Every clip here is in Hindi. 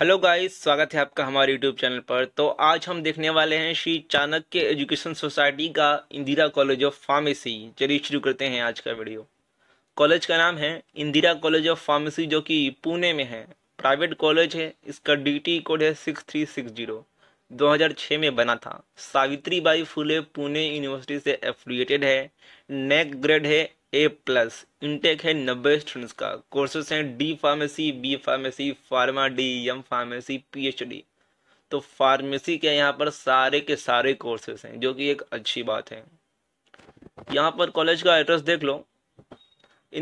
हेलो गाइस स्वागत है आपका हमारे यूट्यूब चैनल पर तो आज हम देखने वाले हैं श्री चाणक्य एजुकेशन सोसाइटी का इंदिरा कॉलेज ऑफ फार्मेसी चलिए शुरू करते हैं आज का वीडियो कॉलेज का नाम है इंदिरा कॉलेज ऑफ फार्मेसी जो कि पुणे में है प्राइवेट कॉलेज है इसका डी कोड है सिक्स थ्री सिक्स जीरो दो हज़ार छः में बना था सावित्री बाई फुले पुणे यूनिवर्सिटी से एफिलिएटेड है नेक ग्रेड है ए प्लस इंटेक है नब्बे स्टूडेंट्स का कोर्सेस हैं D pharmacy B pharmacy pharm D M pharmacy PhD तो फार्मेसी के यहाँ पर सारे के सारे कोर्सेस हैं जो कि एक अच्छी बात है यहाँ पर कॉलेज का एड्रेस देख लो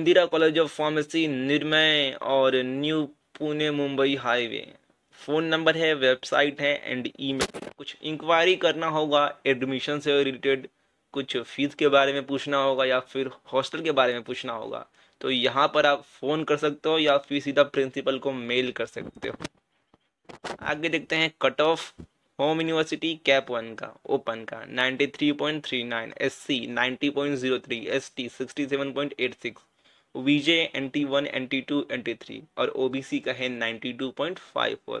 इंदिरा कॉलेज ऑफ फार्मेसी निर्मय और new Pune Mumbai highway phone number है वेबसाइट है एंड ईमेल कुछ इंक्वायरी करना होगा एडमिशन से रिलेटेड कुछ फ़ीस के बारे में पूछना होगा या फिर हॉस्टल के बारे में पूछना होगा तो यहाँ पर आप फ़ोन कर सकते हो या फिर सीधा प्रिंसिपल को मेल कर सकते हो आगे देखते हैं cut off home university CAP one का ओपन का 93.39 SC 90.03 ST 67.86 VJ N T one NT two NT three और ओबीसी का है 92.54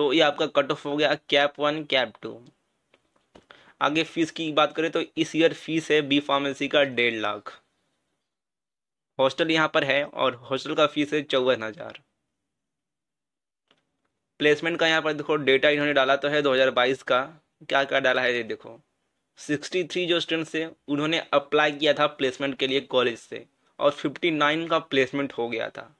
तो ये आपका कट ऑफ हो गया कैप वन कैप टू आगे फीस की बात करें तो इस ईयर फीस है बी फार्मेसी का डेढ़ लाख हॉस्टल यहाँ पर है और हॉस्टल का फीस है चौवन हज़ार प्लेसमेंट का यहाँ पर देखो डेटा इन्होंने डाला तो है 2022 का क्या क्या डाला है ये देखो 63 जो स्टूडेंट्स थे उन्होंने अप्लाई किया था प्लेसमेंट के लिए कॉलेज से और 59 का प्लेसमेंट हो गया था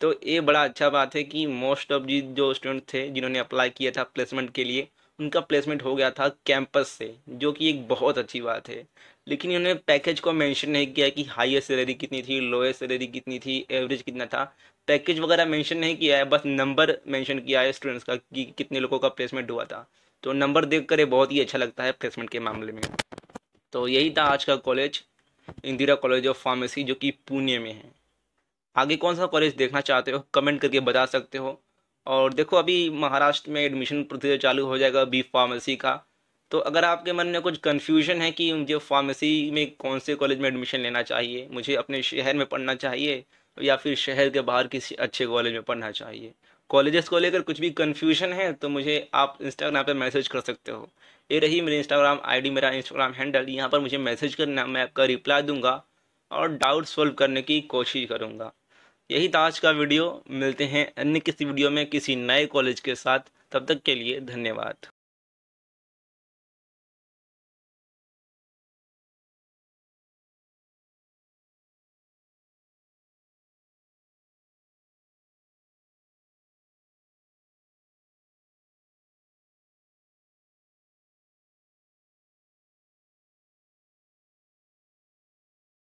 तो ये बड़ा अच्छा बात है कि मोस्ट ऑफ जी जो स्टूडेंट थे जिन्होंने अप्लाई किया था प्लेसमेंट के लिए उनका प्लेसमेंट हो गया था कैंपस से जो कि एक बहुत अच्छी बात है लेकिन इन्होंने पैकेज को मेंशन नहीं किया कि हाईएस्ट सैलरी कितनी थी लोएस्ट सैलरी कितनी थी एवरेज कितना था पैकेज वगैरह मेंशन नहीं किया है बस नंबर मेंशन किया है स्टूडेंट्स का कि कितने लोगों का प्लेसमेंट हुआ था तो नंबर देख कर बहुत ही अच्छा लगता है प्लेसमेंट के मामले में तो यही था आज का college Indira college of pharmacy जो कि पुणे में है आगे कौन सा कॉलेज देखना चाहते हो कमेंट करके बता सकते हो और देखो अभी महाराष्ट्र में एडमिशन प्रोसीजर चालू हो जाएगा बी फार्मेसी का तो अगर आपके मन में कुछ कन्फ्यूजन है कि मुझे फार्मेसी में कौन से कॉलेज में एडमिशन लेना चाहिए मुझे अपने शहर में पढ़ना चाहिए या फिर शहर के बाहर किसी अच्छे कॉलेज में पढ़ना चाहिए कॉलेजेस को लेकर कुछ भी कन्फ्यूजन है तो मुझे आप इंस्टाग्राम पर मैसेज कर सकते हो ये रही मेरी इंस्टाग्राम आईडी मेरा इंस्टाग्राम हैंडल यहाँ पर मुझे मैसेज करना मैं आपका रिप्लाई दूंगा और डाउट सॉल्व करने की कोशिश करूँगा यही था तो आज का वीडियो मिलते हैं अन्य किसी वीडियो में किसी नए कॉलेज के साथ तब तक के लिए धन्यवाद